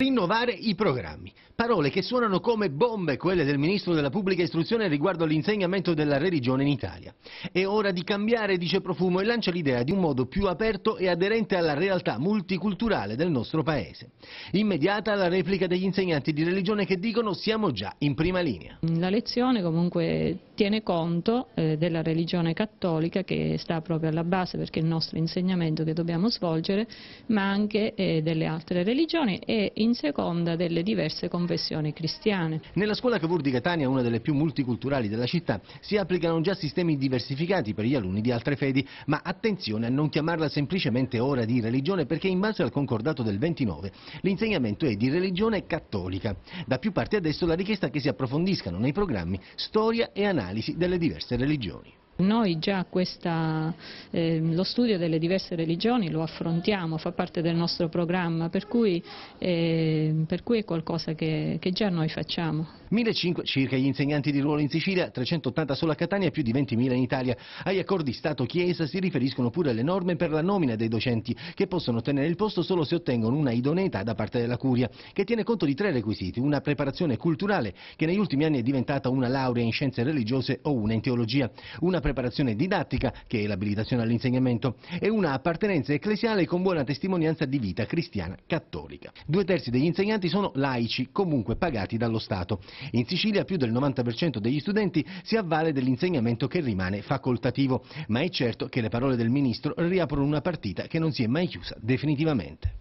Rinnovare i programmi. Parole che suonano come bombe quelle del ministro della pubblica istruzione riguardo all'insegnamento della religione in Italia. È ora di cambiare, dice Profumo, e lancia l'idea di un modo più aperto e aderente alla realtà multiculturale del nostro paese. Immediata la replica degli insegnanti di religione che dicono siamo già in prima linea. La lezione comunque tiene conto eh, della religione cattolica che sta proprio alla base perché è il nostro insegnamento che dobbiamo svolgere, ma anche eh, delle altre religioni e in in seconda delle diverse confessioni cristiane. Nella scuola Cavour di Catania, una delle più multiculturali della città, si applicano già sistemi diversificati per gli alunni di altre fedi, ma attenzione a non chiamarla semplicemente ora di religione perché in base al concordato del 29 l'insegnamento è di religione cattolica. Da più parti adesso la richiesta che si approfondiscano nei programmi storia e analisi delle diverse religioni. Noi già questa, eh, lo studio delle diverse religioni lo affrontiamo, fa parte del nostro programma, per cui, eh, per cui è qualcosa che, che, già noi facciamo. 1.500 circa gli insegnanti di ruolo in Sicilia, 380 solo a Catania e più di 20.000 in Italia. Agli accordi Stato-Chiesa si riferiscono pure le norme per la nomina dei docenti, che possono ottenere il posto solo se ottengono una idoneità da parte della Curia, che tiene conto di tre requisiti, una preparazione culturale, che negli ultimi anni è diventata una laurea in scienze religiose o una in teologia, una preparazione didattica, che è l'abilitazione all'insegnamento, e una appartenenza ecclesiale con buona testimonianza di vita cristiana cattolica. Due terzi degli insegnanti sono laici, comunque pagati dallo Stato. In Sicilia più del 90% degli studenti si avvale dell'insegnamento che rimane facoltativo, ma è certo che le parole del Ministro riaprono una partita che non si è mai chiusa definitivamente.